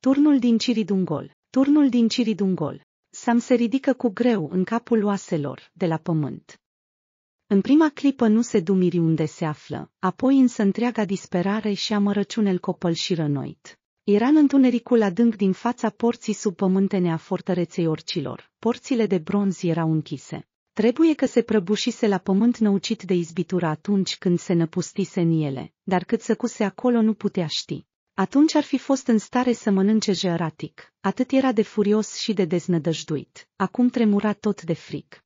Turnul din Ciridungol. Turnul din Ciridungol. Sam se ridică cu greu în capul oaselor, de la pământ. În prima clipă nu se dumiri unde se află, apoi însă întreaga disperare și amărăciune îl copăl și rănoit. Era în întunericul adânc din fața porții sub a fortăreței orcilor. Porțile de bronz erau închise. Trebuie că se prăbușise la pământ năucit de izbitura atunci când se năpustise în ele, dar cât să cuse acolo nu putea ști. Atunci ar fi fost în stare să mănânce jeratic, atât era de furios și de deznădăjduit, acum tremura tot de fric.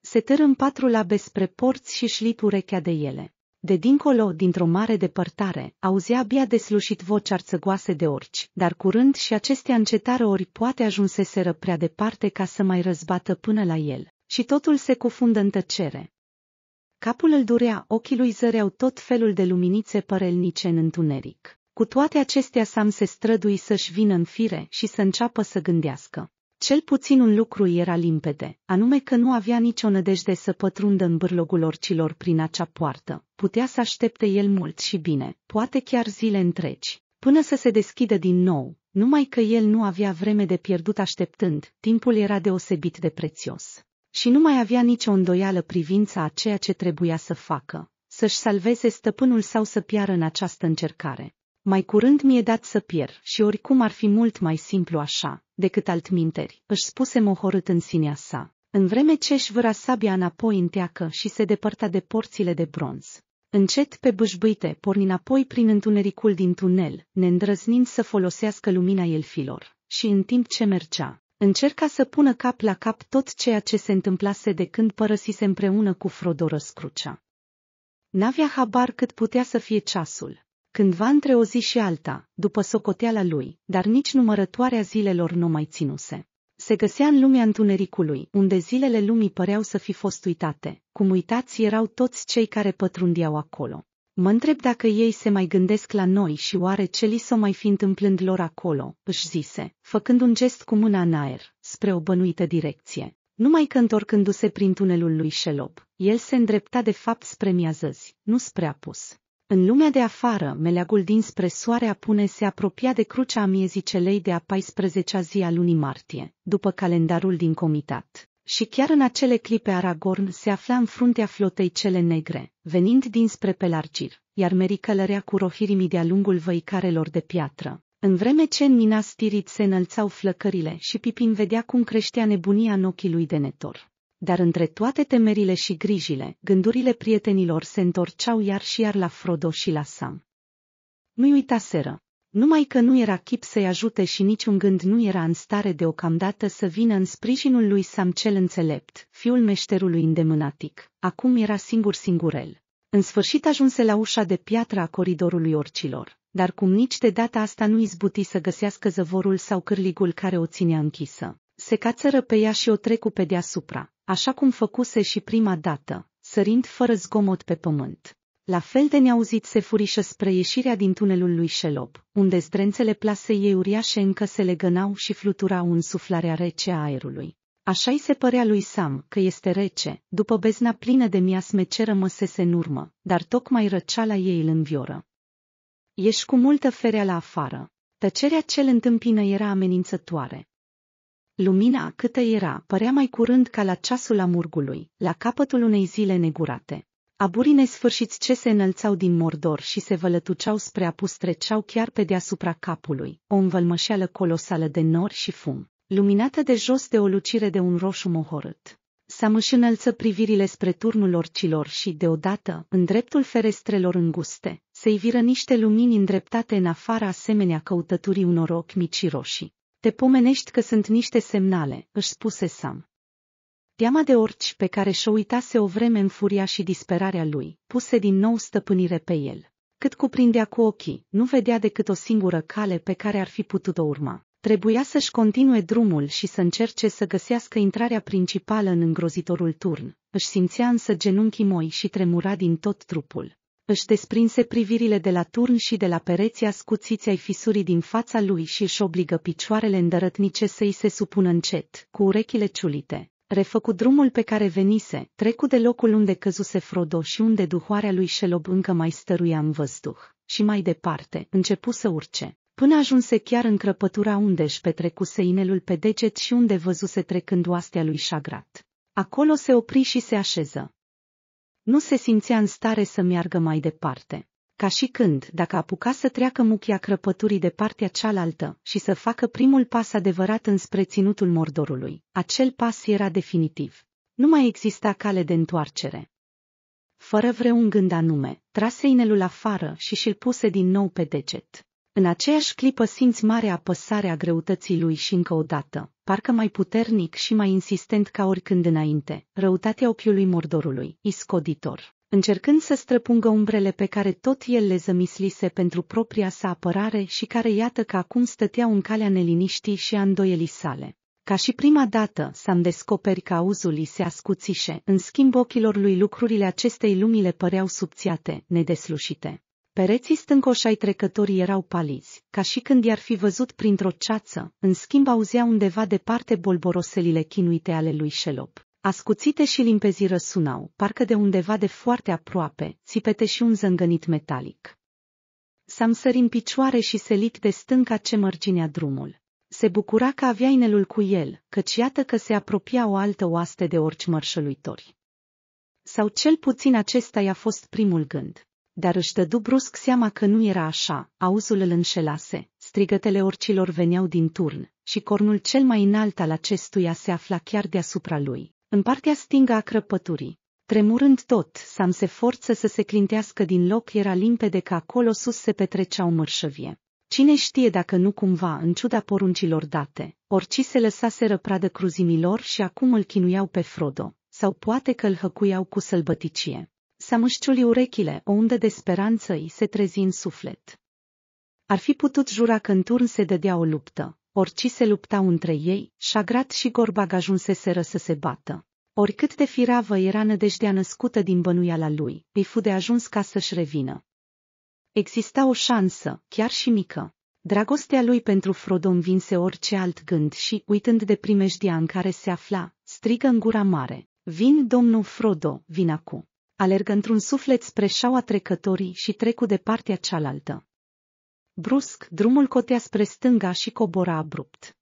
Se târă în patru labe spre porți și șlit urechea de ele. De dincolo, dintr-o mare depărtare, auzea abia deslușit voci arțăgoase de orci, dar curând și acestea încetară ori poate ajunseseră prea departe ca să mai răzbată până la el. Și totul se cufundă în tăcere. Capul îl durea, ochii lui zăreau tot felul de luminițe părelnice în întuneric. Cu toate acestea Sam se strădui să-și vină în fire și să înceapă să gândească. Cel puțin un lucru era limpede, anume că nu avea nicio nădejde să pătrundă în bârlogul orcilor prin acea poartă. Putea să aștepte el mult și bine, poate chiar zile întregi, până să se deschidă din nou, numai că el nu avea vreme de pierdut așteptând, timpul era deosebit de prețios. Și nu mai avea nicio îndoială privința a ceea ce trebuia să facă, să-și salveze stăpânul sau să piară în această încercare mai curând mi-e dat să pierd și oricum ar fi mult mai simplu așa, decât altminteri, își spuse mohorât în sinea sa, în vreme ce își vâra sabia înapoi în teacă și se depărta de porțile de bronz. Încet pe bâșbâite porni înapoi prin întunericul din tunel, neîndrăznind să folosească lumina elfilor, și în timp ce mergea, încerca să pună cap la cap tot ceea ce se întâmplase de când părăsise împreună cu Frodo răscrucea. N-avea habar cât putea să fie ceasul, cândva între o zi și alta, după socoteala lui, dar nici numărătoarea zilelor nu mai ținuse. Se găsea în lumea întunericului, unde zilele lumii păreau să fi fost uitate, cum uitați erau toți cei care pătrundeau acolo. Mă întreb dacă ei se mai gândesc la noi și oare ce li s-o mai fi întâmplând lor acolo, își zise, făcând un gest cu mâna în aer, spre o bănuită direcție. Numai că întorcându-se prin tunelul lui Șelob, el se îndrepta de fapt spre miazăzi, nu spre apus. În lumea de afară, meleagul dinspre soare apune se apropia de crucea miezii celei de a 14-a zi a lunii martie, după calendarul din comitat. Și chiar în acele clipe Aragorn se afla în fruntea flotei cele negre, venind dinspre Pelargir, iar Meri călărea cu rohirimii de-a lungul văicarelor de piatră. În vreme ce în Minas Tirith se înălțau flăcările și Pipin vedea cum creștea nebunia în ochii lui de netor. Dar între toate temerile și grijile, gândurile prietenilor se întorceau iar și iar la Frodo și la Sam. Nu-i uitaseră. Numai că nu era chip să-i ajute și niciun gând nu era în stare deocamdată să vină în sprijinul lui Sam cel înțelept, fiul meșterului îndemânatic. Acum era singur singurel. În sfârșit ajunse la ușa de piatră a coridorului orcilor, dar cum nici de data asta nu izbuti să găsească zăvorul sau cârligul care o ținea închisă se cațără pe ea și o trecu pe deasupra, așa cum făcuse și prima dată, sărind fără zgomot pe pământ. La fel de neauzit se furișă spre ieșirea din tunelul lui Șelob, unde strențele plasei ei uriașe încă se legănau și fluturau în suflarea rece a aerului. Așa îi se părea lui Sam că este rece, după bezna plină de miasme ce rămăsese în urmă, dar tocmai la ei îl învioră. Ești cu multă ferea la afară. Tăcerea ce întâmpină era amenințătoare. Lumina câtă era, părea mai curând ca la ceasul amurgului, la capătul unei zile negurate. Aburii nesfârșiți ce se înălțau din mordor și se vălătuceau spre apus treceau chiar pe deasupra capului, o învălmășeală colosală de nori și fum, luminată de jos de o lucire de un roșu mohorât. Sam își înălță privirile spre turnul orcilor și, deodată, în dreptul ferestrelor înguste, se viră niște lumini îndreptate în afara asemenea căutăturii unor ochi mici roșii. Te pomenești că sunt niște semnale, își spuse Sam. Teama de orci pe care și-o uitase o vreme în furia și disperarea lui, puse din nou stăpânire pe el. Cât cuprindea cu ochii, nu vedea decât o singură cale pe care ar fi putut-o urma. Trebuia să-și continue drumul și să încerce să găsească intrarea principală în îngrozitorul turn. Își simțea însă genunchii moi și tremura din tot trupul își desprinse privirile de la turn și de la pereții ascuțiți ai fisurii din fața lui și își obligă picioarele îndărătnice să îi se supună încet, cu urechile ciulite. Refăcut drumul pe care venise, trecu de locul unde căzuse Frodo și unde duhoarea lui Shelob încă mai stăruia în văzduh, și mai departe, începu să urce. Până ajunse chiar în crăpătura unde își petrecuse inelul pe deget și unde văzuse trecând oastea lui Șagrat. Acolo se opri și se așeză. Nu se simțea în stare să meargă mai departe. Ca și când, dacă apuca să treacă muchia crăpăturii de partea cealaltă și să facă primul pas adevărat înspre ținutul mordorului, acel pas era definitiv. Nu mai exista cale de întoarcere. Fără vreun gând anume, trase inelul afară și și-l puse din nou pe deget. În aceeași clipă simți mare apăsare a greutății lui și încă o dată, parcă mai puternic și mai insistent ca oricând înainte, răutatea ochiului mordorului, iscoditor. Încercând să străpungă umbrele pe care tot el le zămislise pentru propria sa apărare și care iată că acum stăteau în calea neliniștii și a îndoielii sale. Ca și prima dată, s-am descoperit că auzul îi se ascuțișe, în schimb ochilor lui lucrurile acestei lumii le păreau subțiate, nedeslușite. Pereții stâncoși ai trecătorii erau palizi, ca și când i-ar fi văzut printr-o ceață, în schimb auzea undeva departe bolboroselile chinuite ale lui Șelop. Ascuțite și limpezi răsunau, parcă de undeva de foarte aproape, țipete și un zângănit metalic. Sam sări în picioare și lic de stânca ce mărginea drumul. Se bucura că avea inelul cu el, căci iată că se apropia o altă oaste de orci mărșăluitori. Sau cel puțin acesta i-a fost primul gând dar își dădu brusc seama că nu era așa, auzul îl înșelase, strigătele orcilor veneau din turn, și cornul cel mai înalt al acestuia se afla chiar deasupra lui, în partea stingă a crăpăturii. Tremurând tot, Sam se forță să se clintească din loc, era limpede că acolo sus se petrecea o mărșăvie. Cine știe dacă nu cumva, în ciuda poruncilor date, orci se lăsaseră pradă cruzimilor și acum îl chinuiau pe Frodo, sau poate că îl hăcuiau cu sălbăticie s-a mușciuli urechile, o undă de speranță îi se trezi în suflet. Ar fi putut jura că în turn se dădea o luptă, orici se luptau între ei, șagrat și gorbag ajunseseră să se bată. Oricât de firavă era nădejdea născută din la lui, îi fu de ajuns ca să-și revină. Exista o șansă, chiar și mică. Dragostea lui pentru Frodo învinse orice alt gând și, uitând de primejdia în care se afla, strigă în gura mare. Vin domnul Frodo, vin acum alerg într-un suflet spre șaua trecătorii și trecu de partea cealaltă. Brusc, drumul cotea spre stânga și cobora abrupt.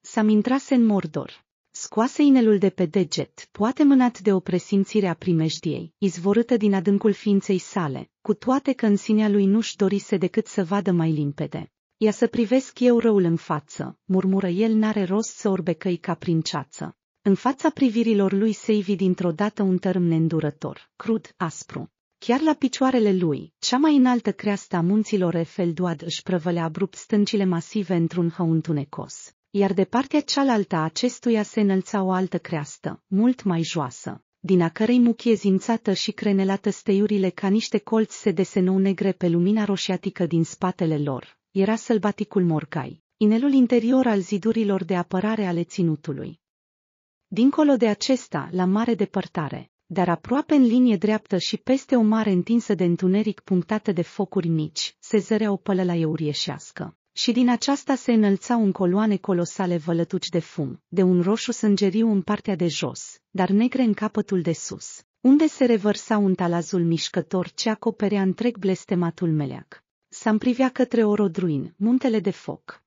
Sam intrase în mordor. Scoase inelul de pe deget, poate mânat de o presimțire a primejdiei, izvorâtă din adâncul ființei sale, cu toate că în sinea lui nu-și dorise decât să vadă mai limpede. Ia să privesc eu răul în față, murmură el n-are rost să orbecăi ca prin ceață. În fața privirilor lui se ivi dintr-o dată un tărm neîndurător, crud, aspru. Chiar la picioarele lui, cea mai înaltă creastă a munților Efelduad își prăvălea abrupt stâncile masive într-un hău iar de partea cealaltă a acestuia se înălța o altă creastă, mult mai joasă, din a cărei muchie zințată și crenelată steiurile ca niște colți se desenau negre pe lumina roșiatică din spatele lor. Era sălbaticul morcai, inelul interior al zidurilor de apărare ale ținutului. Dincolo de acesta, la mare depărtare, dar aproape în linie dreaptă și peste o mare întinsă de întuneric punctată de focuri mici, se zărea o la eurieșească. Și din aceasta se înălțau în coloane colosale vălătuci de fum, de un roșu sângeriu în partea de jos, dar negre în capătul de sus, unde se revărsa un talazul mișcător ce acoperea întreg blestematul meleac. am privea către Orodruin, muntele de foc,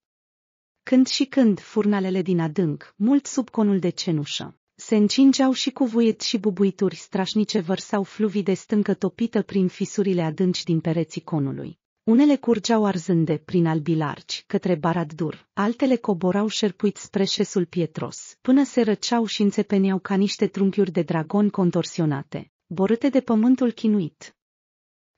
când și când furnalele din adânc, mult sub conul de cenușă, se încingeau și cu vuiet și bubuituri strașnice vărsau fluvii de stâncă topită prin fisurile adânci din pereții conului. Unele curgeau arzânde prin albi largi, către barat dur, altele coborau șerpuit spre șesul pietros, până se răceau și înțepeneau ca niște trunchiuri de dragon contorsionate, borâte de pământul chinuit.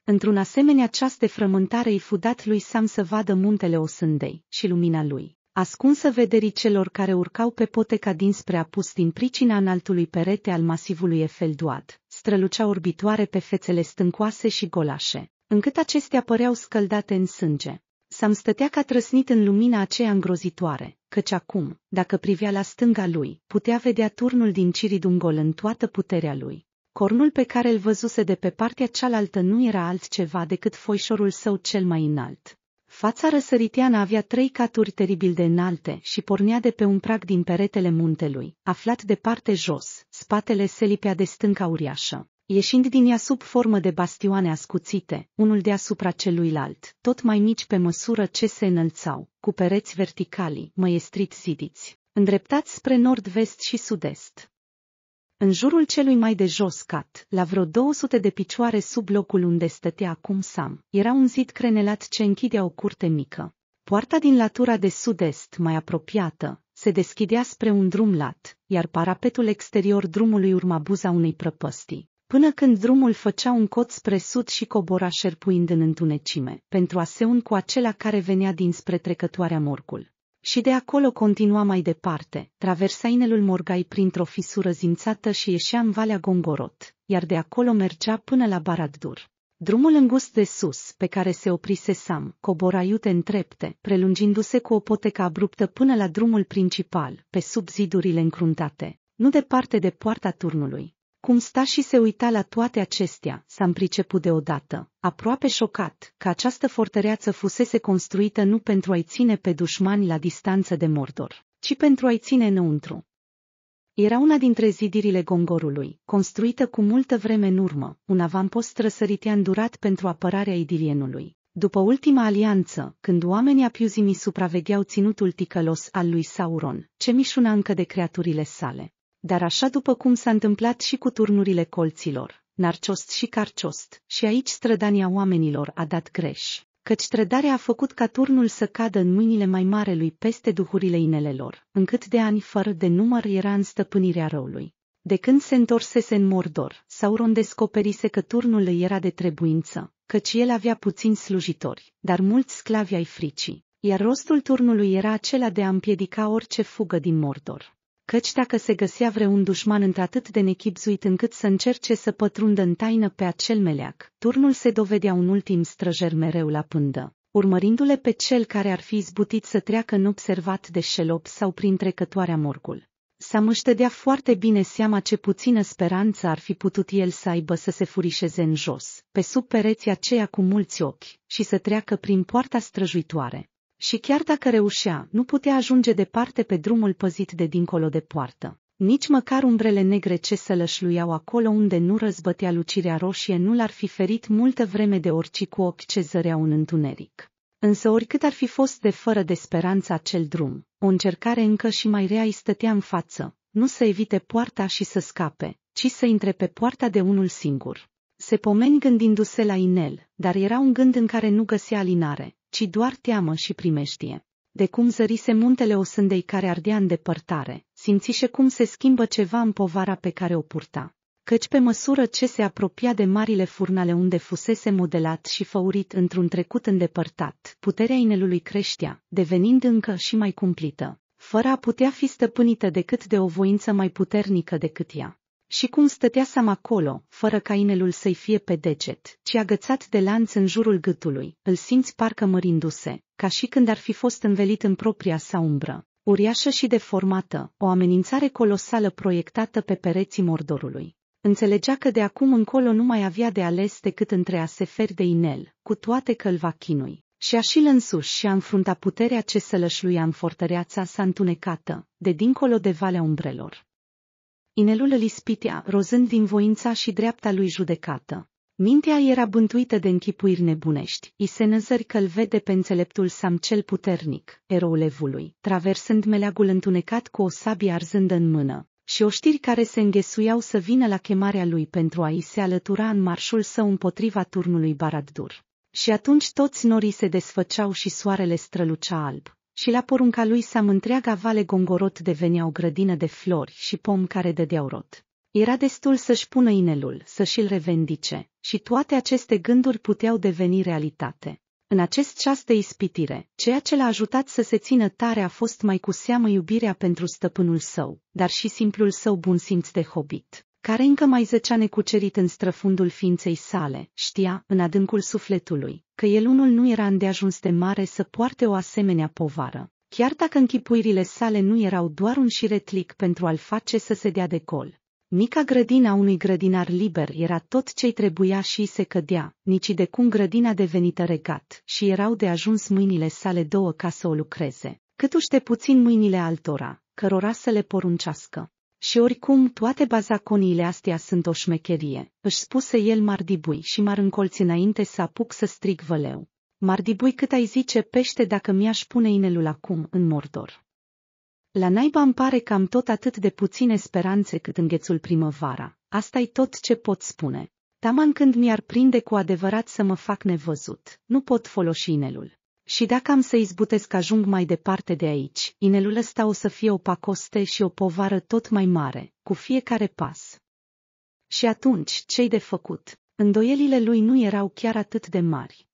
Într-un asemenea ceas de frământare i fudat lui Sam să vadă muntele Osândei și lumina lui, ascunsă vederii celor care urcau pe poteca dinspre apus din pricina înaltului perete al masivului Efelduad, strălucea orbitoare pe fețele stâncoase și golașe, încât acestea păreau scăldate în sânge. Sam stătea ca trăsnit în lumina aceea îngrozitoare, căci acum, dacă privea la stânga lui, putea vedea turnul din Ciridungol în toată puterea lui. Cornul pe care îl văzuse de pe partea cealaltă nu era altceva decât foișorul său cel mai înalt, Fața răsăriteană avea trei caturi teribil de înalte și pornea de pe un prag din peretele muntelui, aflat de parte jos, spatele se lipea de stânca uriașă. Ieșind din ea sub formă de bastioane ascuțite, unul deasupra celuilalt, tot mai mici pe măsură ce se înălțau, cu pereți verticali, măiestrit zidiți, îndreptați spre nord-vest și sud-est în jurul celui mai de jos cat, la vreo 200 de picioare sub locul unde stătea acum Sam, era un zid crenelat ce închidea o curte mică. Poarta din latura de sud-est, mai apropiată, se deschidea spre un drum lat, iar parapetul exterior drumului urma buza unei prăpăstii. Până când drumul făcea un cot spre sud și cobora șerpuind în întunecime, pentru a se un cu acela care venea dinspre trecătoarea morcul și de acolo continua mai departe, traversa inelul Morgai printr-o fisură zințată și ieșea în Valea Gongorot, iar de acolo mergea până la Baraddur. Drumul îngust de sus, pe care se oprise Sam, cobora iute în trepte, prelungindu-se cu o potecă abruptă până la drumul principal, pe sub zidurile încruntate, nu departe de poarta turnului. Cum sta și se uita la toate acestea, s-a priceput deodată, aproape șocat, că această fortăreață fusese construită nu pentru a-i ține pe dușmani la distanță de Mordor, ci pentru a-i ține înăuntru. Era una dintre zidirile Gongorului, construită cu multă vreme în urmă, un avampost răsăritean durat pentru apărarea Idilienului. După ultima alianță, când oamenii apiuzimii supravegheau ținutul ticălos al lui Sauron, ce mișuna încă de creaturile sale. Dar așa după cum s-a întâmplat și cu turnurile colților, Narciost și Carciost, și aici strădania oamenilor a dat greș, căci trădarea a făcut ca turnul să cadă în mâinile mai mare lui peste duhurile inelelor, încât de ani fără de număr era în stăpânirea răului. De când se întorsese în Mordor, Sauron descoperise că turnul îi era de trebuință, căci el avea puțini slujitori, dar mulți sclavi ai fricii, iar rostul turnului era acela de a împiedica orice fugă din Mordor căci dacă se găsea vreun dușman într-atât de nechipzuit încât să încerce să pătrundă în taină pe acel meleac, turnul se dovedea un ultim străjer mereu la pândă urmărindu-le pe cel care ar fi izbutit să treacă observat de șelop sau prin trecătoarea morgul. S-a dădea foarte bine seama ce puțină speranță ar fi putut el să aibă să se furișeze în jos, pe sub pereții aceia cu mulți ochi, și să treacă prin poarta străjuitoare și chiar dacă reușea, nu putea ajunge departe pe drumul păzit de dincolo de poartă. Nici măcar umbrele negre ce sălășluiau acolo unde nu răzbătea lucirea roșie nu l-ar fi ferit multă vreme de orice cu ochi ce zăreau în întuneric. Însă oricât ar fi fost de fără de speranță acel drum, o încercare încă și mai rea îi stătea în față, nu să evite poarta și să scape, ci să intre pe poarta de unul singur. Se pomeni gândindu-se la inel, dar era un gând în care nu găsea alinare, ci doar teamă și primeștie. De cum zărise muntele osândei care ardea în depărtare, simțișe cum se schimbă ceva în povara pe care o purta. Căci pe măsură ce se apropia de marile furnale unde fusese modelat și făurit într-un trecut îndepărtat, puterea inelului creștea, devenind încă și mai cumplită, fără a putea fi stăpânită decât de o voință mai puternică decât ea și cum stătea Sam acolo, fără ca inelul să-i fie pe deget, ci agățat de lanț în jurul gâtului, îl simți parcă mărindu-se, ca și când ar fi fost învelit în propria sa umbră. Uriașă și deformată, o amenințare colosală proiectată pe pereții mordorului. Înțelegea că de acum încolo nu mai avea de ales decât între a se feri de inel, cu toate că îl va chinui. Și a și-l însuși și a înfrunta puterea ce sălășluia în fortăreața sa întunecată, de dincolo de Valea Umbrelor. Inelul îl ispitea, rozând din voința și dreapta lui judecată. Mintea era bântuită de închipuiri nebunești, i se năzări că-l vede pe înțeleptul Sam cel puternic, eroul evului, traversând meleagul întunecat cu o sabie arzândă în mână, și oștiri care se înghesuiau să vină la chemarea lui pentru a-i se alătura în marșul său împotriva turnului Barad-dur. Și atunci toți norii se desfăceau și soarele strălucea alb și la porunca lui Sam întreaga vale gongorot devenea o grădină de flori și pom care dădeau rot. Era destul să-și pună inelul, să-și-l revendice, și toate aceste gânduri puteau deveni realitate. În acest ceas de ispitire, ceea ce l-a ajutat să se țină tare a fost mai cu seamă iubirea pentru stăpânul său, dar și simplul său bun simț de hobbit, care încă mai zăcea necucerit în străfundul ființei sale, știa, în adâncul sufletului, că el unul nu era îndeajuns de mare să poarte o asemenea povară, chiar dacă închipuirile sale nu erau doar un șiretlic pentru a-l face să se dea de col. Mica grădina unui grădinar liber era tot ce-i trebuia și se cădea, nici de cum grădina devenită regat, și erau de ajuns mâinile sale două ca să o lucreze, câtuși de puțin mâinile altora, cărora să le poruncească. Și oricum toate bazaconiile astea sunt o șmecherie, își spuse el Mardibui și m-ar încolți înainte să apuc să strig văleu. Mardibui cât ai zice pește dacă mi-aș pune inelul acum în mordor. La naiba îmi pare că am tot atât de puține speranțe cât înghețul primăvara, asta e tot ce pot spune. Taman când mi-ar prinde cu adevărat să mă fac nevăzut, nu pot folosi inelul. Și dacă am să izbutesc ajung mai departe de aici, inelul ăsta o să fie o pacoste și o povară tot mai mare, cu fiecare pas. Și atunci, ce-i de făcut? Îndoielile lui nu erau chiar atât de mari.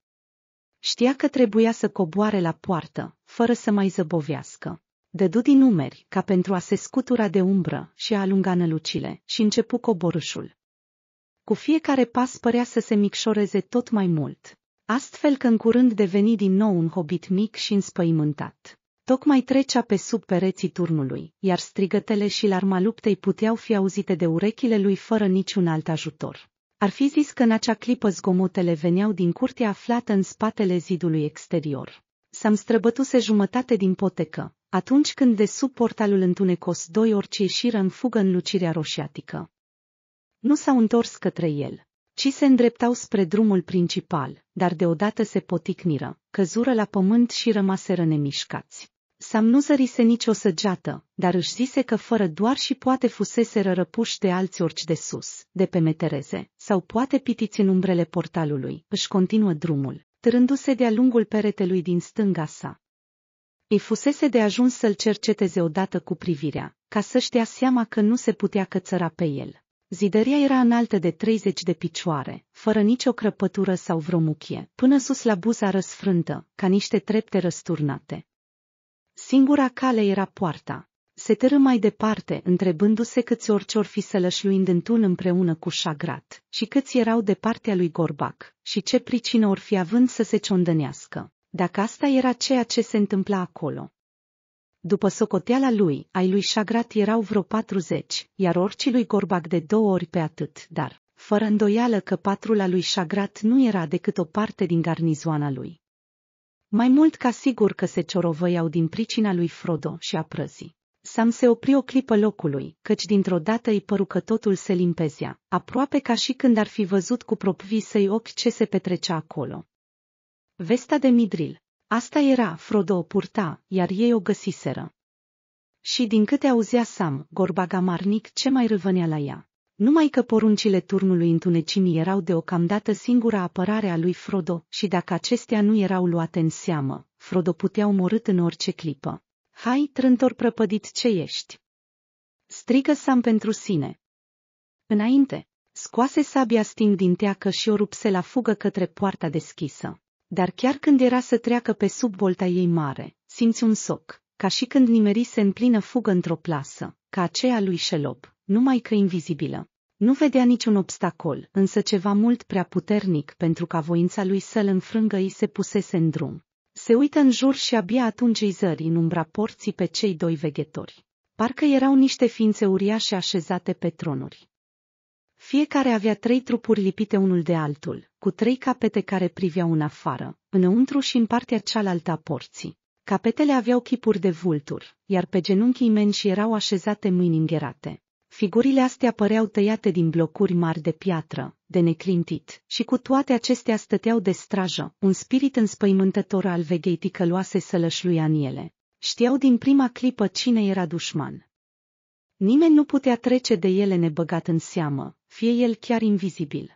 Știa că trebuia să coboare la poartă, fără să mai zăbovească. Dădu din numeri, ca pentru a se scutura de umbră și a alunga nălucile, și începu coborâșul. Cu fiecare pas părea să se micșoreze tot mai mult astfel că în curând deveni din nou un hobit mic și înspăimântat. Tocmai trecea pe sub pereții turnului, iar strigătele și larma luptei puteau fi auzite de urechile lui fără niciun alt ajutor. Ar fi zis că în acea clipă zgomotele veneau din curtea aflată în spatele zidului exterior. S-am străbătuse jumătate din potecă, atunci când de sub portalul întunecos doi orice ieșiră în fugă în lucirea roșiatică. Nu s-au întors către el, ci se îndreptau spre drumul principal, dar deodată se poticniră, căzură la pământ și rămaseră nemișcați. Sam nu zărise nicio săgeată, dar își zise că fără doar și poate fusese răpuși de alți orci de sus, de pe metereze, sau poate pitiți în umbrele portalului, își continuă drumul, târându-se de-a lungul peretelui din stânga sa. Îi fusese de ajuns să-l cerceteze odată cu privirea, ca să-și dea seama că nu se putea cățăra pe el. Zidăria era înaltă de 30 de picioare, fără nicio crăpătură sau vreo muchie, până sus la buza răsfrântă, ca niște trepte răsturnate. Singura cale era poarta. Se târâ mai departe, întrebându-se câți orice or fi sălășluind în tun împreună cu șagrat, și câți erau de partea lui Gorbac, și ce pricină or fi având să se ciondănească, dacă asta era ceea ce se întâmpla acolo. După socoteala lui, ai lui Șagrat erau vreo 40, iar orcii lui Gorbac de două ori pe atât, dar, fără îndoială că patrula lui Șagrat nu era decât o parte din garnizoana lui. Mai mult ca sigur că se ciorovăiau din pricina lui Frodo și a prăzii. Sam se opri o clipă locului, căci dintr-o dată îi păru că totul se limpezea, aproape ca și când ar fi văzut cu propvii săi ochi ce se petrecea acolo. Vesta de Midril Asta era, Frodo o purta, iar ei o găsiseră. Și din câte auzea Sam, gorbagamarnic ce mai râvănea la ea. Numai că poruncile turnului întunecimii erau deocamdată singura apărare a lui Frodo și dacă acestea nu erau luate în seamă, Frodo putea omorât în orice clipă. Hai, trântor prăpădit ce ești! Strigă Sam pentru sine. Înainte, scoase sabia sting din teacă și o rupse la fugă către poarta deschisă. Dar chiar când era să treacă pe sub bolta ei mare, simți un soc, ca și când nimerise în plină fugă într-o plasă, ca aceea lui Șelop, numai că invizibilă. Nu vedea niciun obstacol, însă ceva mult prea puternic pentru ca voința lui să-l înfrângă îi se pusese în drum. Se uită în jur și abia atunci îi zări în umbra porții pe cei doi veghetori. Parcă erau niște ființe uriașe așezate pe tronuri. Fiecare avea trei trupuri lipite unul de altul, cu trei capete care priveau în afară, înăuntru și în partea cealaltă a porții. Capetele aveau chipuri de vulturi, iar pe genunchii menși erau așezate mâini îngherate. Figurile astea păreau tăiate din blocuri mari de piatră, de neclintit, și cu toate acestea stăteau de strajă, un spirit înspăimântător al veghei ticăloase sălășluia în ele. Știau din prima clipă cine era dușman. Nimeni nu putea trece de ele nebăgat în seamă, fie el chiar invizibil.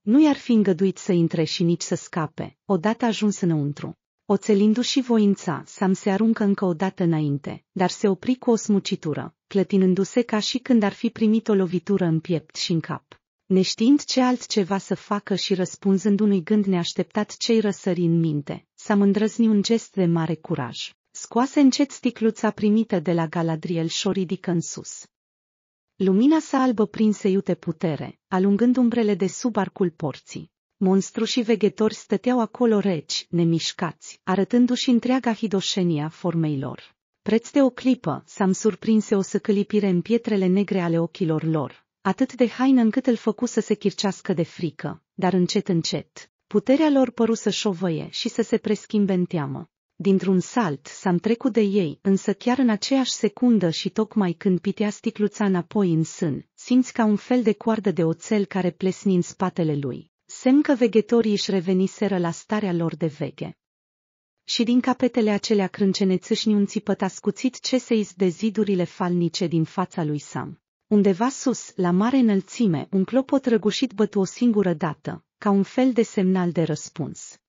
Nu i-ar fi îngăduit să intre și nici să scape, odată ajuns înăuntru. Oțelindu-și voința, Sam se aruncă încă o dată înainte, dar se opri cu o smucitură, clătinându-se ca și când ar fi primit o lovitură în piept și în cap. Neștiind ce altceva să facă și răspunzând unui gând neașteptat cei răsări în minte, s-a îndrăzni un gest de mare curaj. Scoase încet sticluța primită de la Galadriel și o ridică în sus. Lumina sa albă prinse iute putere, alungând umbrele de sub arcul porții. Monstru și veghetori stăteau acolo reci, nemișcați, arătându-și întreaga hidoșenia formei lor. Preț de o clipă, s-am surprinse o săcălipire în pietrele negre ale ochilor lor, atât de haină încât îl făcu să se chircească de frică, dar încet încet. Puterea lor păru să șovăie și să se preschimbe în teamă dintr-un salt s-am trecut de ei, însă chiar în aceeași secundă și tocmai când pitea sticluța înapoi în sân, simți ca un fel de coardă de oțel care plesni în spatele lui, semn că veghetorii își reveniseră la starea lor de veche. Și din capetele acelea crâncenețâșni un țipăt ascuțit ce se de zidurile falnice din fața lui Sam. Undeva sus, la mare înălțime, un clopot răgușit bătu o singură dată, ca un fel de semnal de răspuns